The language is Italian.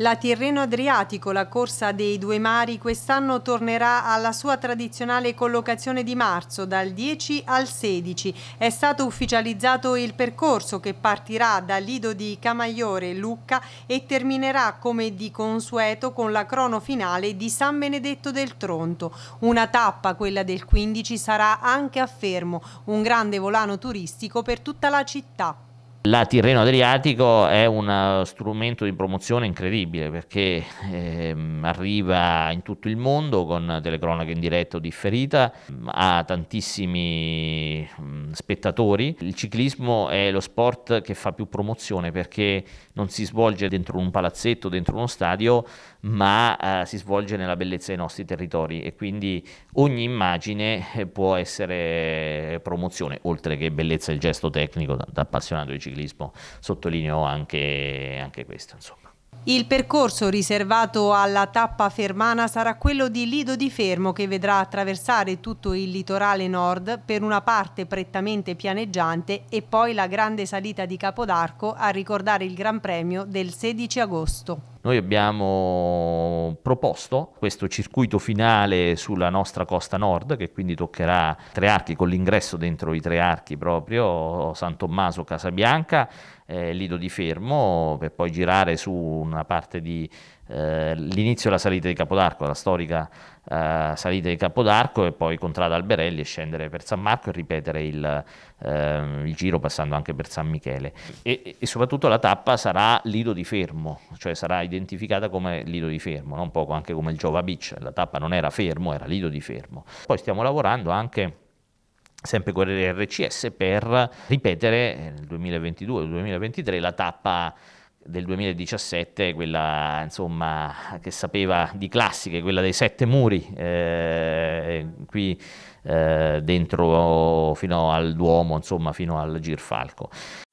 La Tirreno Adriatico, la corsa dei due mari, quest'anno tornerà alla sua tradizionale collocazione di marzo, dal 10 al 16. È stato ufficializzato il percorso che partirà da Lido di Camaiore, Lucca e terminerà come di consueto con la crono finale di San Benedetto del Tronto. Una tappa, quella del 15, sarà anche a Fermo, un grande volano turistico per tutta la città. La Tirreno Adriatico è uno eh, strumento di promozione incredibile perché ehm, arriva in tutto il mondo con telecronaca in diretta o differita, mm, ha tantissimi mh, mm, spettatori. Il ciclismo è lo sport che fa più promozione perché non si svolge dentro un palazzetto, dentro uno stadio, ma eh, si svolge nella bellezza dei nostri territori e quindi ogni immagine eh, può essere eh, promozione, oltre che bellezza del gesto tecnico da, da appassionato di ciclismo ciclismo, sottolineo anche, anche questo. Insomma. Il percorso riservato alla tappa fermana sarà quello di Lido di Fermo che vedrà attraversare tutto il litorale nord per una parte prettamente pianeggiante e poi la grande salita di Capodarco a ricordare il Gran Premio del 16 agosto. Noi abbiamo proposto questo circuito finale sulla nostra costa nord, che quindi toccherà tre archi, con l'ingresso dentro i tre archi proprio, San Tommaso, Casabianca, eh, Lido di Fermo, per poi girare su una parte di eh, l'inizio della salita di Capodarco, la storica eh, salita di Capodarco e poi contrada Alberelli e scendere per San Marco e ripetere il, eh, il giro passando anche per San Michele. E, e, soprattutto la tappa sarà Lido di Fermo, cioè sarà identificata come Lido di Fermo, un po' anche come il Giova Beach, la tappa non era Fermo, era Lido di Fermo. Poi stiamo lavorando anche sempre con RCS per ripetere nel 2022-2023 la tappa del 2017, quella insomma, che sapeva di classiche, quella dei sette muri, eh, qui eh, dentro fino al Duomo, insomma fino al Girfalco.